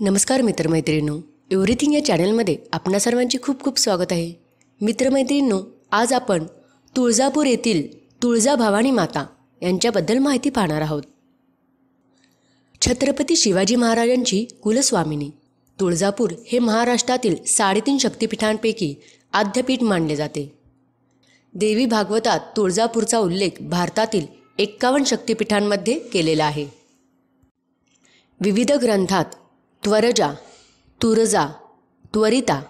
नमस्कार मित्रमैत्रिणींनो एव्हरीथिंग या चॅनलमध्ये आपणा सर्वांचे खूप खूप स्वागत आहे मित्रमैत्रिणींनो आज आपण तुळजापूर येथील तुळजा भवानी माता यांच्याबद्दल माहिती पाहणार आहोत छत्रपती शिवाजी महाराजांची कुलस्वामिनी तुळजापूर हे महाराष्ट्रातील साडेतीन शक्तिपीठांपैकी आद्यपीठ मानले जाते देवी भागवतात तुळजापूरचा उल्लेख भारतातील एक्कावन्न शक्तीपीठांमध्ये केलेला आहे विविध ग्रंथात त्वरजा तुरजा त्वरिता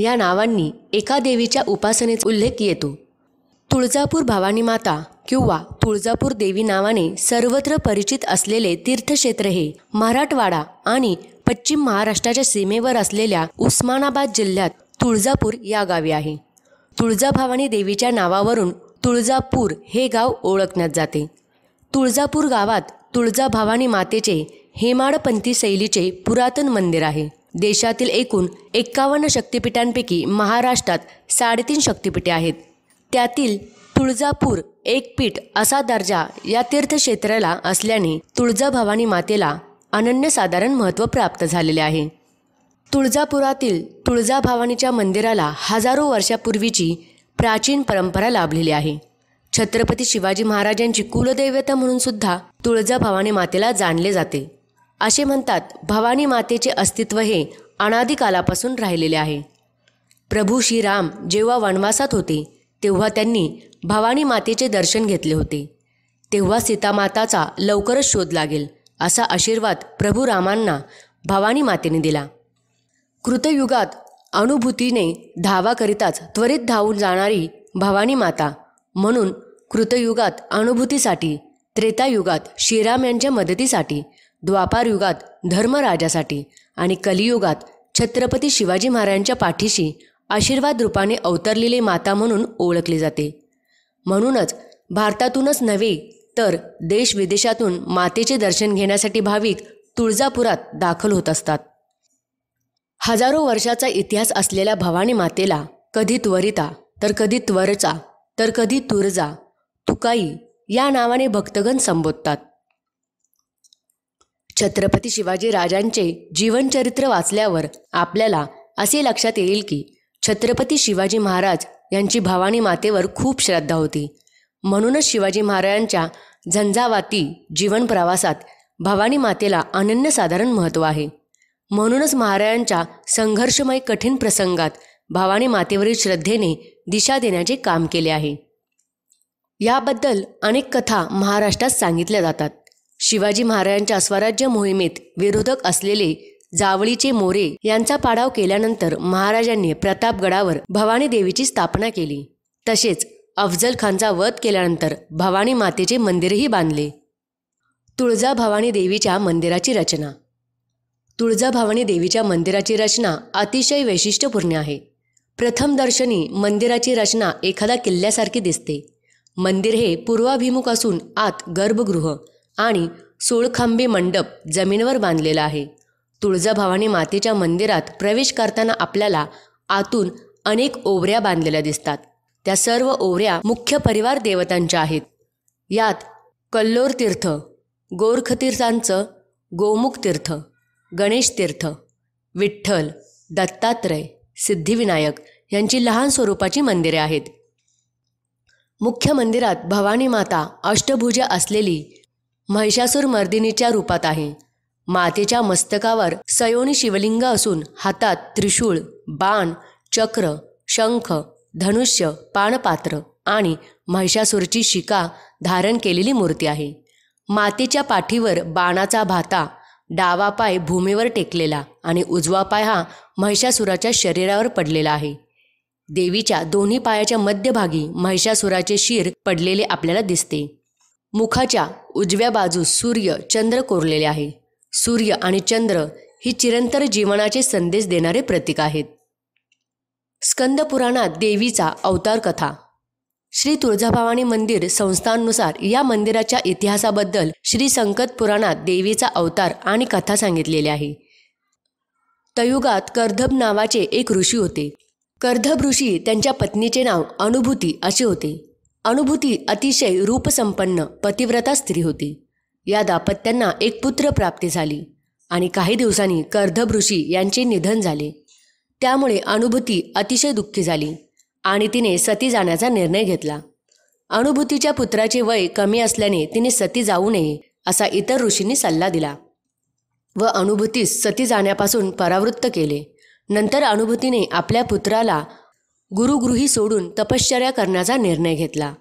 या नावांनी एका देवीच्या उपासनेचा उल्लेख येतो तुळजापूर भवानी माता किंवा तुळजापूर देवी नावाने सर्वत्र परिचित असलेले तीर्थक्षेत्र हे मराठवाडा आणि पश्चिम महाराष्ट्राच्या सीमेवर असलेल्या उस्मानाबाद जिल्ह्यात तुळजापूर या गावी आहे तुळजाभवानी देवीच्या नावावरून तुळजापूर हे गाव ओळखण्यात जाते तुळजापूर गावात तुळजाभवानी मातेचे हेमाडपंथी शैलीचे पुरातन मंदिर आहे देशातील एकूण एक्कावन्न शक्तिपीठांपैकी महाराष्ट्रात साडेतीन शक्तिपीठे आहेत त्यातील तुळजापूर एक पीठ असा दर्जा या तीर्थक्षेत्राला असल्याने तुळजाभवानी मातेला अनन्यसाधारण महत्त्व प्राप्त झालेले आहे तुळजापुरातील तुळजाभवानीच्या मंदिराला हजारो वर्षापूर्वीची प्राचीन परंपरा लाभलेली आहे छत्रपती शिवाजी महाराजांची कुलदैवता म्हणून सुद्धा तुळजाभवानी मातेला जाणले जाते असे म्हणतात भवानी मातेचे अस्तित्व हे अनादिकालापासून राहिलेले आहे प्रभू श्रीराम जेव्हा वनवासात होते तेव्हा त्यांनी भवानी मातेचे दर्शन घेतले होते तेव्हा सीतामाताचा लवकरच शोध लागेल असा आशीर्वाद प्रभू रामांना भवानी मातेने दिला कृतयुगात अनुभूतीने धावा करिताच त्वरित धावून जाणारी भवानी माता म्हणून कृतयुगात अनुभूतीसाठी त्रेतायुगात श्रीराम यांच्या मदतीसाठी द्वापारयुगात धर्मराजासाठी आणि कलियुगात छत्रपती शिवाजी महाराजांच्या पाठीशी आशीर्वाद रूपाने अवतरलेली माता म्हणून ओळखले जाते म्हणूनच भारतातूनच नव्हे तर देश विदेशातून मातेचे दर्शन घेण्यासाठी भाविक तुळजापुरात दाखल होत असतात हजारो वर्षाचा इतिहास असलेल्या भवानी मातेला कधी त्वरिता तर कधी त्वरचा तर कधी तुरजा तुकाई या नावाने भक्तगण संबोधतात छत्रपती शिवाजी राजांचे जीवनचरित्र वाचल्यावर आपल्याला असे लक्षात येईल की छत्रपती शिवाजी महाराज यांची भवानी मातेवर खूप श्रद्धा होती म्हणूनच शिवाजी महाराजांच्या झंझावाती जीवन प्रवासात भवानी मातेला अनन्यसाधारण महत्त्व आहे म्हणूनच महाराजांच्या संघर्षमय कठीण प्रसंगात भवानी मातेवरील श्रद्धेने दिशा देण्याचे काम केले आहे याबद्दल अनेक कथा महाराष्ट्रात सांगितल्या जातात शिवाजी महाराजांच्या स्वराज्य मोहिमेत विरोधक असलेले जावळीचे मोरे यांचा पाडाव केल्यानंतर महाराजांनी प्रतापगडावर भवानी देवीची स्थापना केली तसेच अफजल खानचा वध केल्यानंतर भवानी मातेचे मंदिरही बांधले तुळजा भवानी देवीच्या मंदिराची रचना तुळजा भवानी देवीच्या मंदिराची रचना अतिशय वैशिष्ट्यपूर्ण आहे प्रथमदर्शनी मंदिराची रचना एखादा किल्ल्यासारखी दिसते मंदिर हे पूर्वाभिमुख असून आत गर्भगृह आणि सुळखांबी मंडप जमिनीवर बांधलेला आहे तुळजाभवानी मातेच्या मंदिरात प्रवेश करताना आपल्याला आतून अनेक ओवऱ्या बांधलेल्या दिसतात त्या सर्व ओवऱ्या मुख्य परिवार देवतांच्या आहेत यात कल्लोर तीर्थ गोरखतीर्थांचं गोमुख तीर्थ गणेश तीर्थ विठ्ठल दत्तात्रय सिद्धिविनायक यांची लहान स्वरूपाची मंदिरे आहेत मुख्य मंदिरात भवानी माता अष्टभुजा असलेली महिषासूर मर्दिनीच्या रूपात आहे मातेच्या मस्तकावर सयोनी शिवलिंग असून हातात त्रिशूळ बाण चक्र शंख धनुष्य पाणपात्र आणि महिषासूरची शिका धारण केलेली मूर्ती आहे मातेच्या पाठीवर बाणाचा भाता डावा पाय भूमीवर टेकलेला आणि उजवा पाय हा महिषासुराच्या शरीरावर पडलेला आहे देवीच्या दोन्ही पायाच्या मध्यभागी महिषासुराचे शिर पडलेले आपल्याला दिसते मुखाच्या उजव्या बाजूस सूर्य चंद्र कोरलेले आहे सूर्य आणि चंद्र ही चिरंतर जीवनाचे संदेश देणारे प्रतीक आहेत स्कंद पुराणात देवीचा अवतार कथा श्री तुळजाभवानी मंदिर संस्थांनुसार या मंदिराच्या इतिहासाबद्दल श्री संकत पुराणात देवीचा अवतार आणि कथा सांगितलेली आहे तयुगात कर्धब नावाचे एक ऋषी होते कर्धब ऋषी त्यांच्या पत्नीचे नाव अनुभूती असे होते अनुभूती अतिशय रूपसंपन्न पतिव्रता स्त्री होती या दाम्पत्यांना एक पुत्र प्राप्ती झाली आणि काही दिवसांनी कर्धब ऋषी यांचे निधन झाले त्यामुळे अनुभूती अतिशय दुःखी झाली आणि तिने सती जाण्याचा निर्णय घेतला अनुभूतीच्या पुत्राचे वय कमी असल्याने तिने सती जाऊ नये असा इतर ऋषींनी सल्ला दिला व अनुभूतीस सती जाण्यापासून परावृत्त केले नंतर अनुभूतीने आपल्या पुत्राला गुरुगृही सोडून तपश्चर्या करण्याचा निर्णय घेतला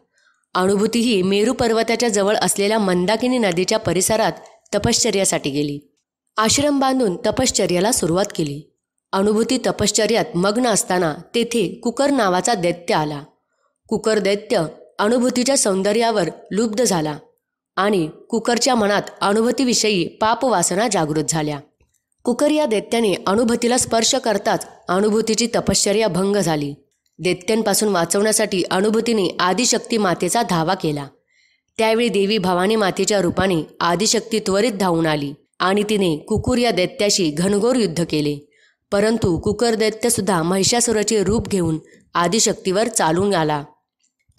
अनुभूती ही मेरू पर्वताच्या जवळ असलेल्या मंदाकिनी नदीच्या परिसरात तपश्चर्यासाठी गेली आश्रम बांधून तपश्चर्याला सुरुवात केली अनुभूती तपश्चर्यात मग्न असताना तेथे कुकर नावाचा दैत्य आला कुकर दैत्य अनुभूतीच्या सौंदर्यावर लुब्ध झाला आणि कुकरच्या मनात अनुभूतीविषयी पापवासना जागृत झाल्या कुकर या दैत्याने अनुभूतीला स्पर्श करताच अनुभूतीची तपश्चर्या भंग झाली दैत्यांपासून वाचवण्यासाठी अनुभूतीने आदिशक्ती मातेचा धावा केला त्यावेळी देवी भवानी मातेच्या रूपाने आदिशक्ती त्वरित धावून आली आणि तिने कुकुर या दैत्याशी घनघोर युद्ध केले परंतु कुकर दैत्यसुद्धा महिषासुराचे रूप घेऊन आदिशक्तीवर चालून आला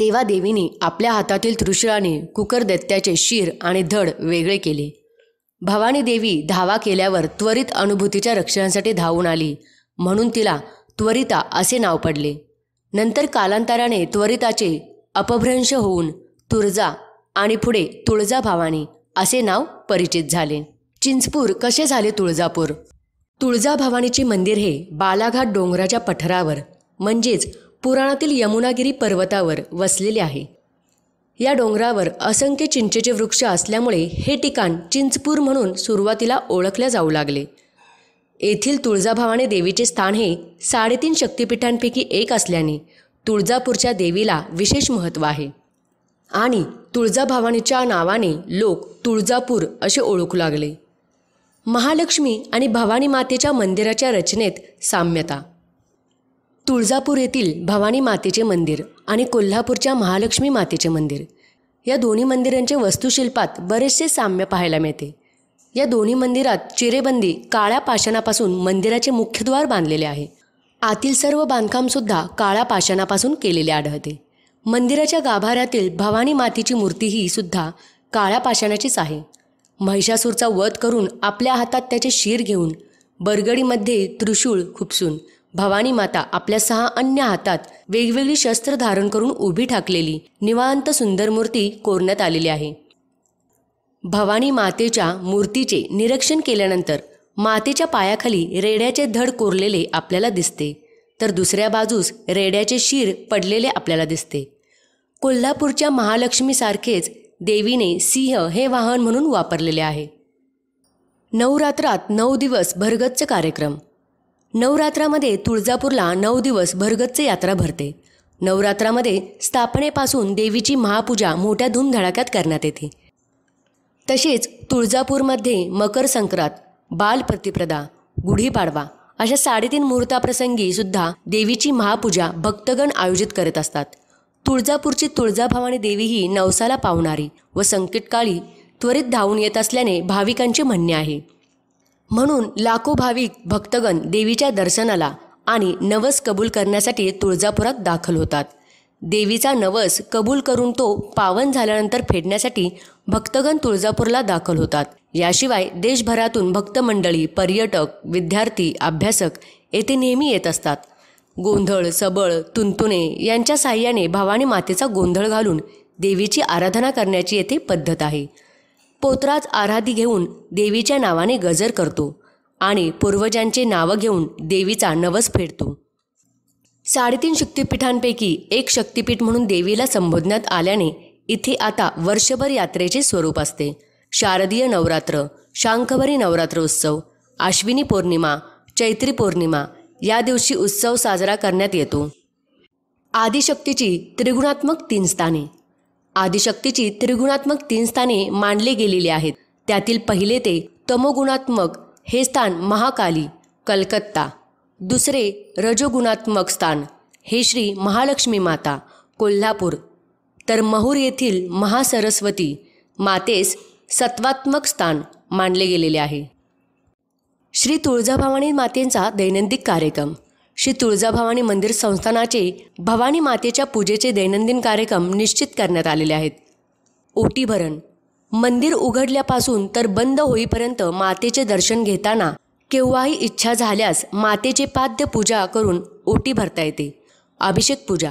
तेव्हा देवीने आपल्या हातातील त्रिशुळाने कुकर दैत्याचे शिर आणि धड वेगळे केले भवानी देवी धावा केल्यावर त्वरित अनुभूतीच्या रक्षणासाठी धावून आली म्हणून तिला त्वरिता असे नाव पडले नंतर कालांतराने त्वरिताचे अपभ्रंश होऊन तुळजा आणि पुढे भवानी असे नाव परिचित झाले चिंचपूर कसे झाले तुळजापूर तुळजाभवानीचे मंदिर हे बालाघाट डोंगराच्या पठरावर म्हणजेच पुराणातील यमुनागिरी पर्वतावर वसलेले आहे या डोंगरावर असंख्य चिंचेचे वृक्ष असल्यामुळे हे ठिकाण चिंचपूर म्हणून सुरुवातीला ओळखले जाऊ लागले येथील तुळजाभवानी देवीचे स्थान हे साडेतीन शक्तिपीठांपैकी एक असल्याने तुळजापूरच्या देवीला विशेष महत्त्व आहे आणि तुळजाभवानीच्या नावाने लोक तुळजापूर असे ओळखू लागले महालक्ष्मी आणि भवानी मातेच्या मंदिराच्या रचनेत साम्यता तुळजापूर येथील भवानी मातेचे मंदिर आणि कोल्हापूरच्या महालक्ष्मी मातेचे मंदिर या दोन्ही मंदिरांच्या वस्तुशिल्पात बरेचसे साम्य पाहायला मिळते या दोन्ही मंदिरात चिरेबंदी काळ्या पाषाणापासून मंदिराचे मुख्यद्वार बांधलेले आहे आतील सर्व बांधकामसुद्धा काळ्या पाषाणापासून केलेले आढळते मंदिराच्या गाभाऱ्यातील भवानी मातीची मूर्तीही सुद्धा काळ्या पाषाणाचीच आहे महिषासूरचा वध करून आपल्या हातात त्याचे शिर घेऊन बरगडीमध्ये त्रिशूळ खुपसून भवानी माता आपल्या सहा अन्य हातात वेगवेगळी शस्त्र धारण करून उभी ठाकलेली निवांत सुंदर मूर्ती कोरण्यात आलेली आहे भवानी मातेच्या मूर्तीचे निरीक्षण केल्यानंतर मातेच्या पायाखाली रेड्याचे धड कोरलेले आपल्याला दिसते तर दुसऱ्या बाजूस रेड्याचे शिर पडलेले आपल्याला दिसते कोल्हापूरच्या महालक्ष्मीसारखेच देवीने सिंह हे वाहन म्हणून वापरलेले आहे नवरात्रात नऊ दिवस भरगतचे कार्यक्रम नवरात्रामध्ये तुळजापूरला नऊ दिवस भरगतचे यात्रा भरते नवरात्रामध्ये स्थापनेपासून देवीची महापूजा मोठ्या धूमधडाक्यात करण्यात येते तसेच तुळजापूरमध्ये मकर संक्रांत बालप्रतिप्रदा गुढीपाडवा अशा साडेतीन मुहूर्ताप्रसंगीसुद्धा सुद्धा देवीची महापूजा भक्तगण आयोजित करत असतात तुळजापूरची तुळजाभवानी देवी ही नवसाला पावणारी व संकटकाळी त्वरित धावून येत असल्याने भाविकांचे म्हणणे आहे म्हणून लाखो भाविक भक्तगण देवीच्या दर्शनाला आणि नवस कबूल करण्यासाठी तुळजापुरात दाखल होतात देवीचा नवस कबूल करून तो पावन झाल्यानंतर फेडण्यासाठी भक्तगण तुळजापूरला दाखल होतात याशिवाय देशभरातून भक्त मंडळी पर्यटक विद्यार्थी अभ्यासक येथे नेहमी येत असतात गोंधळ सबळ तुंतुणे यांच्या साह्याने भवानी मातेचा गोंधळ घालून देवीची आराधना करण्याची येथे पद्धत आहे पोत्रात आराधी घेऊन देवीच्या नावाने गजर करतो आणि पूर्वजांचे नावं घेऊन देवीचा नवस फेडतो साडेतीन शक्तिपीठांपैकी एक शक्तिपीठ म्हणून देवीला संबोधण्यात आल्याने इथे आता वर्षभर यात्रेचे स्वरूप असते शारदीय नवरात्र शांखभरी नवरात्र उत्सव आश्विनी पौर्णिमा चैत्री पौर्णिमा या दिवशी उत्सव साजरा करण्यात येतो आदिशक्तीची त्रिगुणात्मक तीन स्थाने आदिशक्तीची त्रिगुणात्मक तीन स्थाने मानले गेलेली आहेत त्यातील पहिले ते तमोगुणात्मक हे स्थान महाकाली कलकत्ता दुसरे रजोगुणात्मक स्थान हे श्री महालक्ष्मी माता कोल्हापूर तर महूर येथील महासरस्वती मातेस सत्वात्मक स्थान मानले गेलेले आहे श्री तुळजाभवानी मातेंचा दैनंदिन कार्यक्रम श्री तुळजाभवानी मंदिर संस्थानाचे भवानी मातेच्या पूजेचे दैनंदिन कार्यक्रम निश्चित करण्यात आलेले आहेत ओटीभरण मंदिर उघडल्यापासून तर बंद होईपर्यंत मातेचे दर्शन घेताना केव्हाही इच्छा झाल्यास मातेचे पाद्य पूजा करून ओटी भरता येते अभिषेक पूजा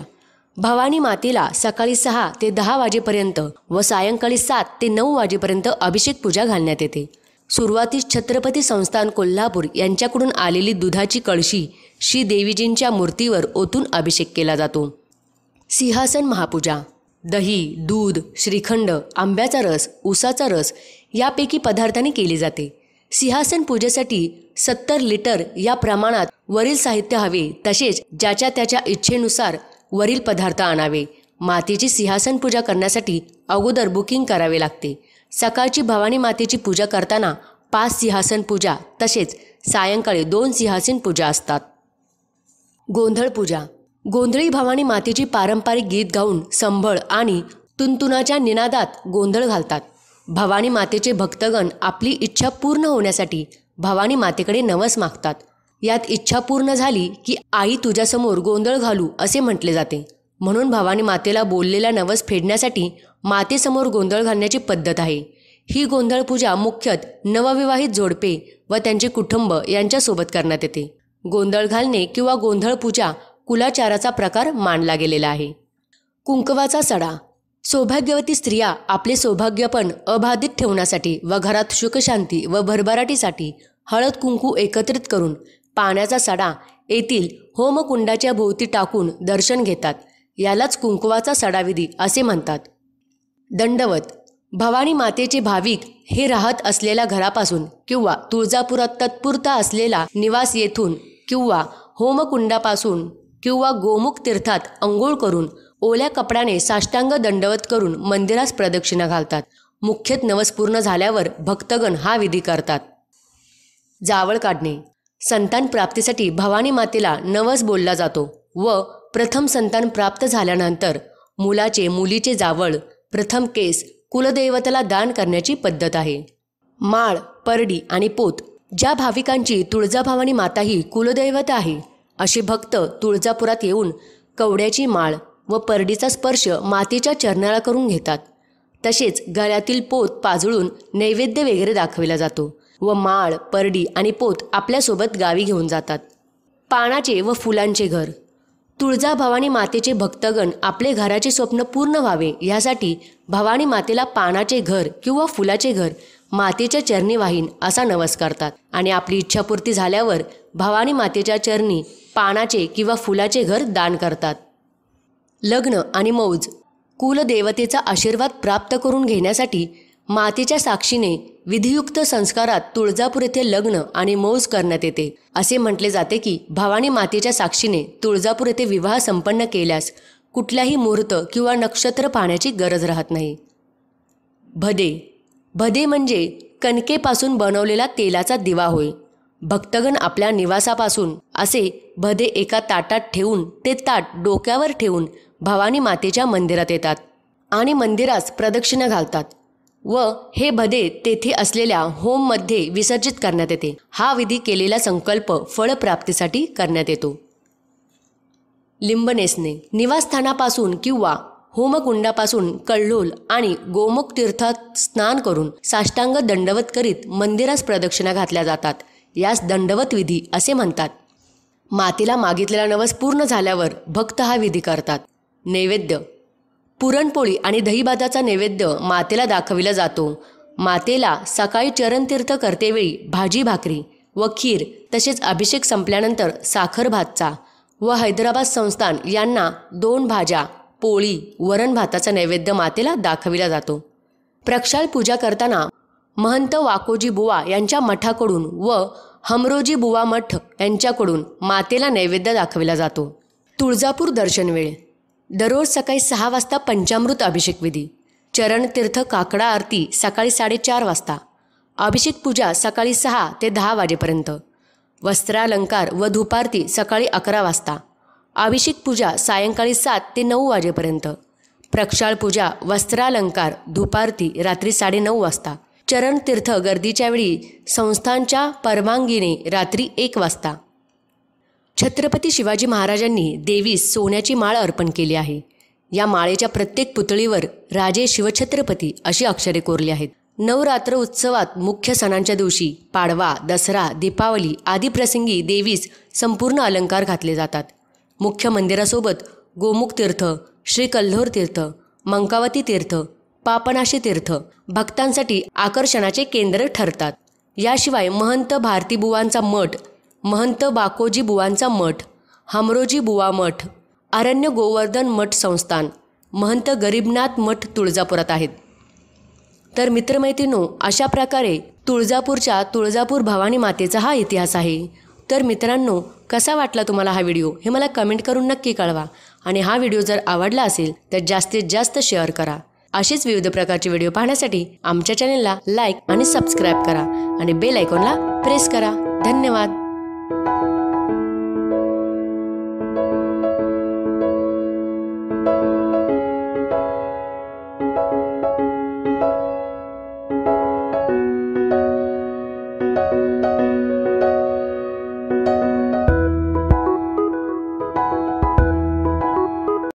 भवानी मातेला सकाळी सहा ते दहा वाजेपर्यंत व सायंकाळी सात ते नऊ वाजेपर्यंत अभिषेक पूजा घालण्यात येते सुरुवातीस छत्रपती संस्थान कोल्हापूर यांच्याकडून आलेली दुधाची कळशी श्री देवीजींच्या मूर्तीवर ओतून अभिषेक केला जातो सिंहासन महापूजा दही दूध श्रीखंड आंब्याचा रस उसाचा रस यापैकी पदार्थाने केली जाते सिंहासन पूजेसाठी सत्तर लिटर या प्रमाणात वरील साहित्य हवे तसेच ज्याच्या त्याच्या इच्छेनुसार वरील पदार्थ आणावे मातेची सिंहासन पूजा करण्यासाठी अगोदर बुकिंग करावे लागते सकाळची भवानी मातेची पूजा करताना पाच सिंहासन पूजा तसेच सायंकाळी दोन सिंहासन पूजा असतात गोंधळ पूजा गोंधळी भवानी मातेची पारंपरिक गीत गाऊन संभळ आणि तुनतुनाच्या निनादात गोंधळ घालतात भवानी मातेचे भक्तगण आपली इच्छा पूर्ण होण्यासाठी भवानी मातेकडे नवस मागतात यात इच्छा पूर्ण झाली की आई तुझ्यासमोर गोंधळ घालू असे म्हटले जाते म्हणून भवानी मातेला बोललेला नवस फेडण्यासाठी मातेसमोर गोंधळ घालण्याची पद्धत आहे ही गोंधळ पूजा मुख्यत नवविवाहित जोडपे व त्यांचे कुटुंब यांच्यासोबत करण्यात येते गोंधळ घालणे किंवा गोंधळ पूजा कुलाचाराचा प्रकार मानला गेलेला आहे कुंकवाचा सडा सौभाग्यवती स्त्रिया आपले सौभाग्यपण अबाधित ठेवण्यासाठी व घरात सुखशांती व भरभराटीसाठी हळद कुंकू एकत्रित करून पाण्याचा सडा येथील होमकुंडाच्या भोवती टाकून दर्शन घेतात यालाच कुंकुवाचा सडाविधी असे म्हणतात दंडवत भवानी मातेचे भाविक हे राहत असलेल्या घरापासून किंवा तुळजापुरात तत्पुरता असलेला निवास येथून किंवा होमकुंडापासून किंवा गोमुख तीर्थात अंघोळ करून ओल्या कपड्याने साष्टांग दंडवत करून मंदिरास प्रदक्षिणा घालतात मुख्यत नवस पूर्ण झाल्यावर भक्तगण हा विधी करतात जावळ काढणे संतान प्राप्तीसाठी भवानी मातेला नवस बोलला जातो व प्रथम संतान प्राप्त झाल्यानंतर मुलाचे मुलीचे जावळ प्रथम केस कुलदैवताला दान करण्याची पद्धत आहे माळ परडी आणि पोत ज्या भाविकांची तुळजाभवानी माता ही कुलदैवत आहे असे भक्त तुळजापुरात येऊन कवड्याची माळ व परडीचा स्पर्श मातीच्या चरणाला करून घेतात तसेच गळ्यातील पोत पाजळून नैवेद्य वगैरे दाखविला जातो व माळ परडी आणि पोत आपल्यासोबत गावी घेऊन जातात पानाचे व फुलांचे घर तुळजा भवानी मातेचे भक्तगण आपले घराचे स्वप्न पूर्ण व्हावे यासाठी भवानी मातेला पानाचे घर किंवा फुलाचे घर मातेच्या चरणी वाहीन असा नवस करतात आणि आपली इच्छापूर्ती झाल्यावर भवानी मातेच्या चरणी पानाचे किंवा फुलाचे घर दान करतात लग्न आणि मौज कुलदेवतेचा आशीर्वाद प्राप्त करून घेण्यासाठी मातेच्या साक्षीने विधियुक्त संस्कारात तुळजापूर येथे लग्न आणि मौज करण्यात येते असे म्हटले जाते की भावानी मातेच्या साक्षीने तुळजापूर येथे विवाह संपन्न केल्यास कुठल्याही मुहूर्त किंवा नक्षत्र पाहण्याची गरज राहत नाही भदे भदे म्हणजे कणकेपासून बनवलेला तेलाचा दिवा होय भक्तगण आपल्या निवासापासून असे भदे एका ताटात ठेवून ते ताट डोक्यावर ठेवून भवानी मातेच्या मंदिरात येतात आणि मंदिरास प्रदक्षिणा घालतात व हे भदे तेथे असलेल्या होममध्ये विसर्जित करण्यात येते हा विधी केलेला संकल्प फळप्राप्तीसाठी करण्यात येतो लिंबनेसने निवासस्थानापासून किंवा होमकुंडापासून कळलोल आणि गोमुख तीर्थात स्नान करून साष्टांग दंडवत करीत मंदिरास प्रदक्षिणा घातल्या जातात यास दंडवत विधी असे म्हणतात मातेला मागितलेला नवस पूर्ण झाल्यावर भक्त हा विधी करतात नैवेद्य पुरणपोळी आणि दहीभाताचा नैवेद्य मातेला दाखविला जातो मातेला सकाळी चरणतीर्थ करतेवेळी भाजी भाकरी व खीर तसेच अभिषेक संपल्यानंतर साखर भातचा व हैदराबाद संस्थान यांना दोन भाज्या पोळी वरण भाताचा नैवेद्य मातेला दाखविला जातो प्रक्षाल पूजा करताना महंत वाकोजी बुवा यांच्या मठाकडून व हमरोजी बुवा मठ यांच्याकडून मातेला नैवेद्य दाखविला जातो तुळजापूर दर्शन वेळ दररोज सकाळी सहा वाजता पंचामृत अभिषेक विधी चरणतीर्थ काकडा आरती सकाळी साडेचार वाजता अभिषेक पूजा सकाळी सहा ते दहा वाजेपर्यंत वस्त्रालंकार व धूपारती सकाळी अकरा वाजता अभिषेक पूजा सायंकाळी सात ते नऊ वाजेपर्यंत प्रक्षाळ पूजा वस्त्रालंकार धुपारती रात्री साडेनऊ वाजता चरणतीर्थ गर्दीच्या वेळी संस्थांच्या परवानगीने रात्री एक वाजता छत्रपती शिवाजी महाराजांनी देवीस सोन्याची माळ अर्पण केली आहे या माळेच्या प्रत्येक पुतळीवर राजे शिवछत्रपती अशी अक्षरे कोरली आहेत नवरात्र उत्सवात मुख्य सणांच्या दिवशी पाडवा दसरा दीपावली आदी प्रसंगी देवीस संपूर्ण अलंकार घातले जातात मुख्य मंदिरासोबत गोमुख तीर्थ श्री कल्होर तीर्थ मंकावती तीर्थ पापनाशी तीर्थ भक्तांसाठी आकर्षणाचे केंद्र ठरतात याशिवाय महंत भारतीबुवांचा मठ महंत बाकोजी बुवांचा मठ हमरोजी बुवा मठ आरण्य गोवर्धन मठ संस्थान महंत गरीबनाथ मठ तुळजापुरात आहेत तर मित्रमैत्रिणो अशा प्रकारे तुळजापूरच्या तुळजापूर भवानी मातेचा हा इतिहास आहे तर मित्रांनो कसा वाटला तुम्हाला हा व्हिडिओ हे मला कमेंट करून नक्की कळवा आणि हा व्हिडिओ जर आवडला असेल तर जास्तीत जास्त शेअर करा असेच विविध प्रकारचे व्हिडिओ पाहण्यासाठी आमच्या चॅनेलला लाईक आणि सबस्क्राईब करा आणि बेल आयकॉनला प्रेस करा धन्यवाद Thank you.